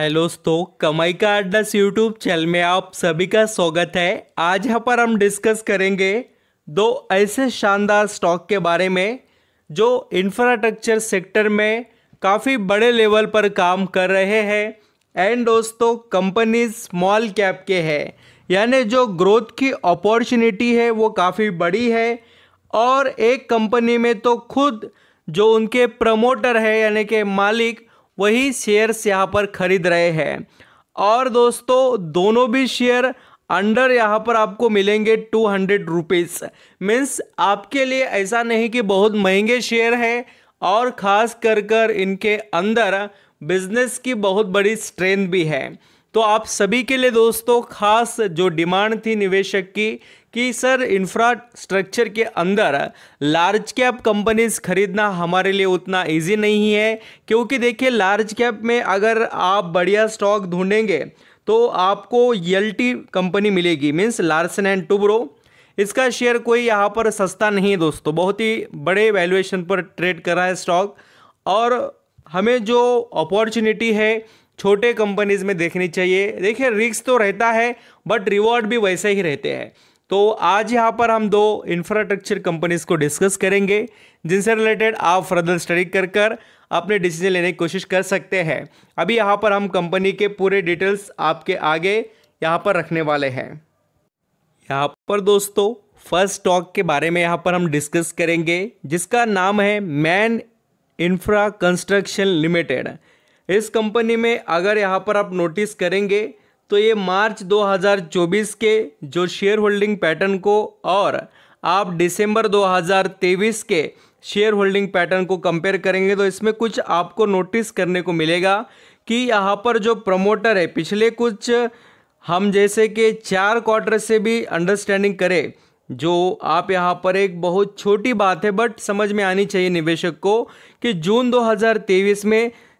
hello दोस्तों कमाई का अड्डा यूट्यूब चैनल में आप सभी का स्वागत है आज यहाँ पर हम डिस्कस करेंगे दो ऐसे शानदार स्टॉक के बारे में जो इंफ्रास्ट्रक्चर सेक्टर में काफ़ी बड़े लेवल पर काम कर रहे हैं एंड दोस्तों कंपनीज स्मॉल कैप के हैं यानी जो ग्रोथ की अपॉर्चुनिटी है वो काफ़ी बड़ी है और एक कंपनी में तो खुद जो उनके प्रमोटर है यानी कि मालिक वही शेयर्स यहाँ पर खरीद रहे हैं और दोस्तों दोनों भी शेयर अंडर यहाँ पर आपको मिलेंगे टू हंड्रेड रुपीज़ मीन्स आपके लिए ऐसा नहीं कि बहुत महंगे शेयर है और ख़ास कर कर इनके अंदर बिजनेस की बहुत बड़ी स्ट्रेंथ भी है तो आप सभी के लिए दोस्तों खास जो डिमांड थी निवेशक की कि सर इंफ्रास्ट्रक्चर के अंदर लार्ज कैप कंपनीज खरीदना हमारे लिए उतना इजी नहीं है क्योंकि देखिए लार्ज कैप में अगर आप बढ़िया स्टॉक ढूंढेंगे तो आपको यल कंपनी मिलेगी मीन्स लार्सन एंड टुब्रो इसका शेयर कोई यहाँ पर सस्ता नहीं है दोस्तों बहुत ही बड़े वैल्यूएशन पर ट्रेड कर रहा है स्टॉक और हमें जो अपॉर्चुनिटी है छोटे कंपनीज में देखनी चाहिए देखिए रिक्स तो रहता है बट रिवॉर्ड भी वैसे ही रहते हैं तो आज यहाँ पर हम दो इंफ्रास्ट्रक्चर कंपनीज को डिस्कस करेंगे जिनसे रिलेटेड आप फर्दर स्टडी कर कर अपने डिसीजन लेने की कोशिश कर सकते हैं अभी यहाँ पर हम कंपनी के पूरे डिटेल्स आपके आगे यहाँ पर रखने वाले हैं यहाँ पर दोस्तों फर्स्ट स्टॉक के बारे में यहाँ पर हम डिस्कस करेंगे जिसका नाम है मैन इंफ्रा कंस्ट्रक्शन लिमिटेड इस कंपनी में अगर यहाँ पर आप नोटिस करेंगे तो ये मार्च 2024 के जो शेयर होल्डिंग पैटर्न को और आप दिसंबर 2023 के शेयर होल्डिंग पैटर्न को कंपेयर करेंगे तो इसमें कुछ आपको नोटिस करने को मिलेगा कि यहाँ पर जो प्रमोटर है पिछले कुछ हम जैसे कि चार क्वार्टर से भी अंडरस्टैंडिंग करें जो आप यहाँ पर एक बहुत छोटी बात है बट समझ में आनी चाहिए निवेशक को कि जून 2023 में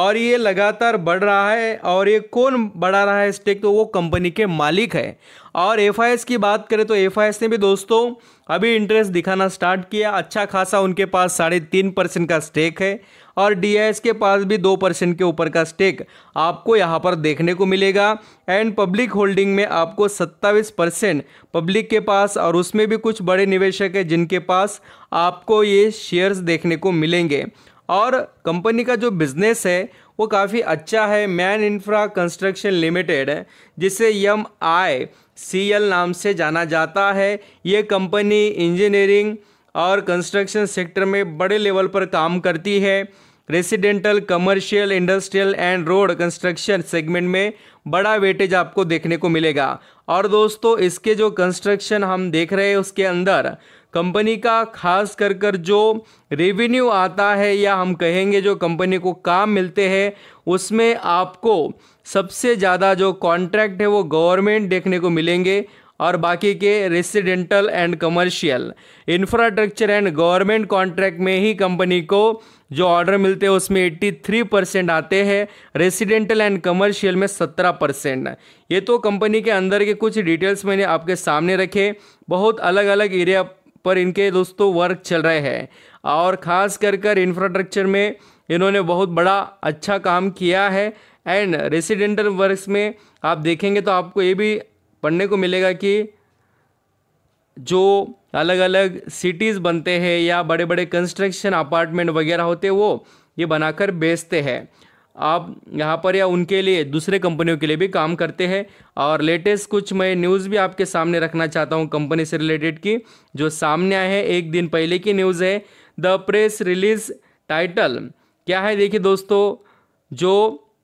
और ये लगातार बढ़ रहा है और ये कौन बढ़ा रहा है स्टेक तो वो कंपनी के मालिक है और एफ की बात करें तो एफ ने भी दोस्तों अभी इंटरेस्ट दिखाना स्टार्ट किया अच्छा खासा उनके पास साढ़े तीन परसेंट का स्टेक है और डी के पास भी दो परसेंट के ऊपर का स्टेक आपको यहाँ पर देखने को मिलेगा एंड पब्लिक होल्डिंग में आपको सत्ताईस परसेंट पब्लिक के पास और उसमें भी कुछ बड़े निवेशक हैं जिनके पास आपको ये शेयर्स देखने को मिलेंगे और कंपनी का जो बिज़नेस है वो काफ़ी अच्छा है मैन इंफ्रा कंस्ट्रक्शन लिमिटेड है जिसे यम आई सी एल नाम से जाना जाता है ये कंपनी इंजीनियरिंग और कंस्ट्रक्शन सेक्टर में बड़े लेवल पर काम करती है residential commercial industrial and road construction segment में बड़ा वेटेज आपको देखने को मिलेगा और दोस्तों इसके जो कंस्ट्रक्शन हम देख रहे हैं उसके अंदर कंपनी का खास कर कर जो रेवेन्यू आता है या हम कहेंगे जो कंपनी को काम मिलते हैं उसमें आपको सबसे ज़्यादा जो कॉन्ट्रैक्ट है वो गवर्नमेंट देखने को मिलेंगे और बाकी के residential and commercial infrastructure and government contract में ही कंपनी को जो ऑर्डर मिलते हैं उसमें 83 परसेंट आते हैं रेसिडेंटल एंड कमर्शियल में 17 परसेंट ये तो कंपनी के अंदर के कुछ डिटेल्स मैंने आपके सामने रखे बहुत अलग अलग एरिया पर इनके दोस्तों वर्क चल रहे हैं और ख़ास कर कर इंफ्रास्ट्रक्चर में इन्होंने बहुत बड़ा अच्छा काम किया है एंड रेसिडेंटल वर्क्स में आप देखेंगे तो आपको ये भी पढ़ने को मिलेगा कि जो अलग अलग सिटीज़ बनते हैं या बड़े बड़े कंस्ट्रक्शन अपार्टमेंट वगैरह होते हैं वो ये बनाकर बेचते हैं आप यहाँ पर या उनके लिए दूसरे कंपनियों के लिए भी काम करते हैं और लेटेस्ट कुछ मैं न्यूज़ भी आपके सामने रखना चाहता हूँ कंपनी से रिलेटेड की जो सामने आए हैं एक दिन पहले की न्यूज़ है द प्रेस रिलीज टाइटल क्या है देखिए दोस्तों जो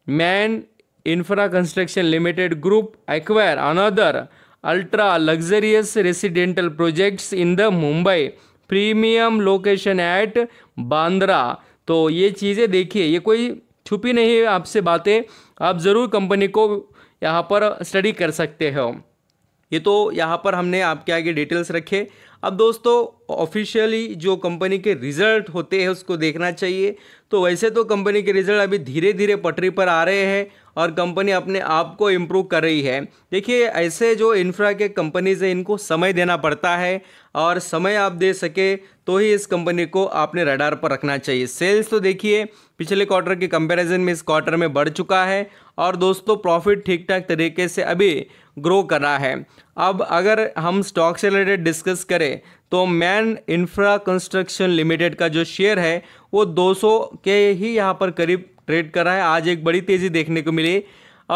Man infra construction limited group acquire another ultra luxurious residential projects in the Mumbai premium location at Bandra तो ये चीज़ें देखिए ये कोई छुपी नहीं है आपसे बातें आप ज़रूर कंपनी को यहाँ पर स्टडी कर सकते हो ये तो यहाँ पर हमने आपके आगे डिटेल्स रखे अब दोस्तों ऑफिशियली जो कंपनी के रिज़ल्ट होते हैं उसको देखना चाहिए तो वैसे तो कंपनी के रिज़ल्ट अभी धीरे धीरे पटरी पर आ रहे हैं और कंपनी अपने आप को इम्प्रूव कर रही है देखिए ऐसे जो इंफ्रा के कंपनीज हैं इनको समय देना पड़ता है और समय आप दे सके तो ही इस कंपनी को आपने रडार पर रखना चाहिए सेल्स तो देखिए पिछले क्वार्टर के कंपैरिजन में इस क्वार्टर में बढ़ चुका है और दोस्तों प्रॉफिट ठीक ठाक तरीके से अभी ग्रो कर रहा है अब अगर हम स्टॉक से रिलेटेड डिस्कस करें तो मैन इंफ्रा कंस्ट्रक्शन लिमिटेड का जो शेयर है वो 200 के ही यहाँ पर करीब ट्रेड कर रहा है आज एक बड़ी तेज़ी देखने को मिली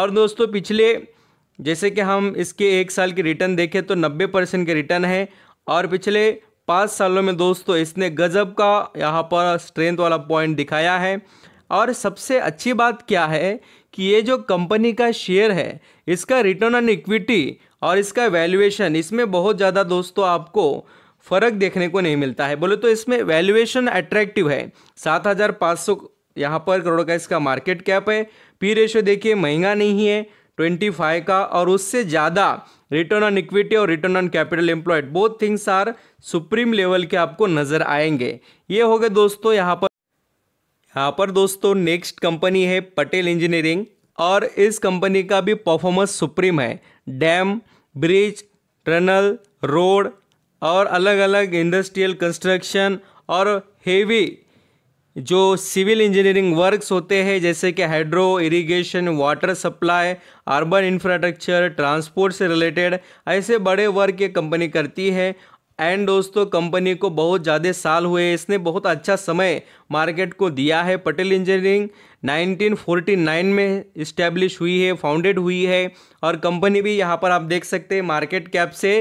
और दोस्तों पिछले जैसे कि हम इसके एक साल के रिटर्न देखें तो 90 परसेंट के रिटर्न है और पिछले पाँच सालों में दोस्तों इसने गजब का यहाँ पर स्ट्रेंथ वाला पॉइंट दिखाया है और सबसे अच्छी बात क्या है कि ये जो कंपनी का शेयर है इसका रिटर्न ऑन इक्विटी और इसका वैल्यूएशन इसमें बहुत ज़्यादा दोस्तों आपको फ़र्क देखने को नहीं मिलता है बोले तो इसमें वैल्यूएशन अट्रैक्टिव है सात हज़ार पाँच सौ यहाँ पर करोड़ का इसका मार्केट कैप है पी रेशो देखिए महंगा नहीं है ट्वेंटी फाइव का और उससे ज़्यादा रिटर्न ऑन इक्विटी और return on capital employed both things are supreme level के आपको नज़र आएंगे ये हो गए दोस्तों यहाँ पर यहाँ पर दोस्तों नेक्स्ट कंपनी है पटेल इंजीनियरिंग और इस कंपनी का भी परफॉर्मेंस सुप्रीम है डैम ब्रिज टनल रोड और अलग अलग इंडस्ट्रियल कंस्ट्रक्शन और हेवी जो सिविल इंजीनियरिंग वर्क्स होते हैं जैसे कि hydro irrigation water supply urban infrastructure transport से रिलेटेड ऐसे बड़े वर्क ये कंपनी करती है एंड दोस्तों कंपनी को बहुत ज़्यादा साल हुए इसने बहुत अच्छा समय मार्केट को दिया है पटेल इंजीनियरिंग 1949 में इस्टेब्लिश हुई है फाउंडेड हुई है और कंपनी भी यहाँ पर आप देख सकते हैं मार्केट कैप से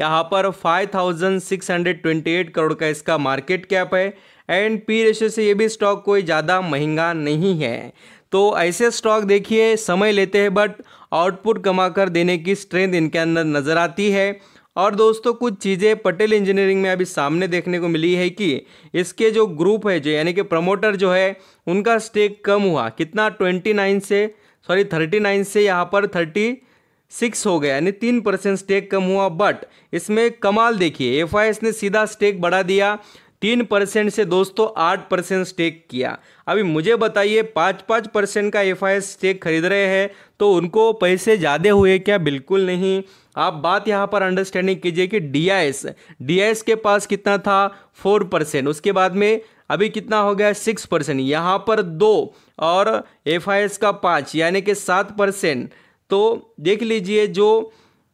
यहाँ पर 5,628 करोड़ का इसका मार्केट कैप है एंड पी रेशो से ये भी स्टॉक कोई ज़्यादा महंगा नहीं है तो ऐसे स्टॉक देखिए समय लेते हैं बट आउटपुट कमाकर देने की स्ट्रेंथ इनके अंदर नज़र आती है और दोस्तों कुछ चीज़ें पटेल इंजीनियरिंग में अभी सामने देखने को मिली है कि इसके जो ग्रुप है जो यानी कि प्रमोटर जो है उनका स्टेक कम हुआ कितना ट्वेंटी नाइन से सॉरी थर्टी नाइन से यहाँ पर थर्टी सिक्स हो गया यानी तीन परसेंट स्टेक कम हुआ बट इसमें कमाल देखिए एफ ने सीधा स्टेक बढ़ा दिया तीन परसेंट से दोस्तों आठ परसेंट स्टेक किया अभी मुझे बताइए पाँच पाँच परसेंट का एफ आई स्टेक खरीद रहे हैं तो उनको पैसे ज़्यादा हुए क्या बिल्कुल नहीं आप बात यहाँ पर अंडरस्टैंडिंग कीजिए कि डी आई के पास कितना था फोर परसेंट उसके बाद में अभी कितना हो गया सिक्स परसेंट यहाँ पर दो और एफ का पाँच यानी कि सात परसेंट तो देख लीजिए जो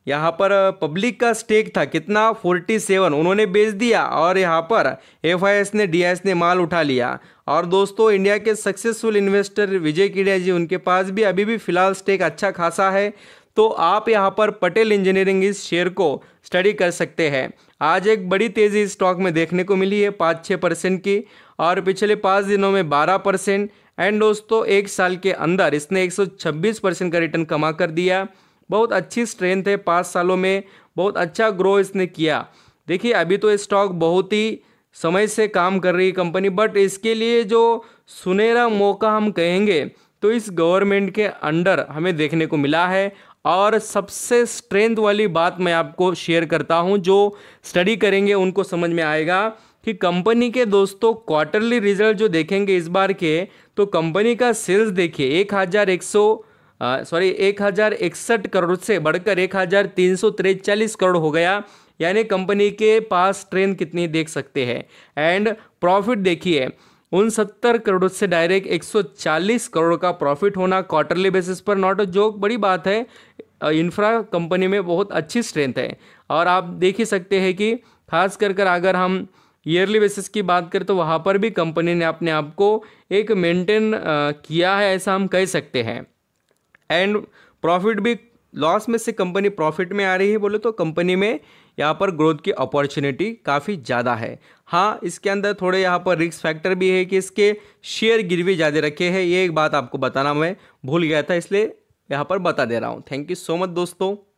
यहाँ पर पब्लिक का स्टेक था कितना 47 उन्होंने बेच दिया और यहाँ पर एफआईएस ने डीआईएस ने माल उठा लिया और दोस्तों इंडिया के सक्सेसफुल इन्वेस्टर विजय किड़िया जी उनके पास भी अभी भी फ़िलहाल स्टेक अच्छा खासा है तो आप यहाँ पर पटेल इंजीनियरिंग इस शेयर को स्टडी कर सकते हैं आज एक बड़ी तेज़ी स्टॉक में देखने को मिली है पाँच छः परसेंट की और पिछले पाँच दिनों में बारह परसेंट एंड दोस्तों एक साल के अंदर इसने 126 परसेंट का रिटर्न कमा कर दिया बहुत अच्छी स्ट्रेंथ है पाँच सालों में बहुत अच्छा ग्रो इसने किया देखिए अभी तो स्टॉक बहुत ही समय से काम कर रही है कंपनी बट इसके लिए जो सुनहरा मौका हम कहेंगे तो इस गवर्नमेंट के अंडर हमें देखने को मिला है और सबसे स्ट्रेंथ वाली बात मैं आपको शेयर करता हूं जो स्टडी करेंगे उनको समझ में आएगा कि कंपनी के दोस्तों क्वार्टरली रिजल्ट जो देखेंगे इस बार के तो कंपनी का सेल्स देखिए एक हज़ार एक सौ सॉरी एक हज़ार इकसठ करोड़ से बढ़कर एक हज़ार तीन सौ तिरचालीस करोड़ हो गया यानी कंपनी के पास ट्रेन कितनी देख सकते हैं एंड प्रॉफिट देखिए उन सत्तर करोड़ से डायरेक्ट एक सौ चालीस करोड़ का प्रॉफिट होना क्वार्टरली बेसिस पर नॉट अ जोक बड़ी बात है इंफ्रा कंपनी में बहुत अच्छी स्ट्रेंथ है और आप देख ही सकते हैं कि खास कर कर अगर हम ईयरली बेसिस की बात करें तो वहाँ पर भी कंपनी ने अपने आप को एक मेंटेन किया है ऐसा हम कह सकते हैं एंड प्रॉफिट भी लॉस में से कंपनी प्रॉफिट में आ रही है बोले तो कंपनी में यहाँ पर ग्रोथ की अपॉर्चुनिटी काफ़ी ज़्यादा है हाँ इसके अंदर थोड़े यहाँ पर रिस्क फैक्टर भी है कि इसके शेयर गिरवी ज़्यादा रखे हैं ये एक बात आपको बताना मैं भूल गया था इसलिए यहाँ पर बता दे रहा हूँ थैंक यू सो मच दोस्तों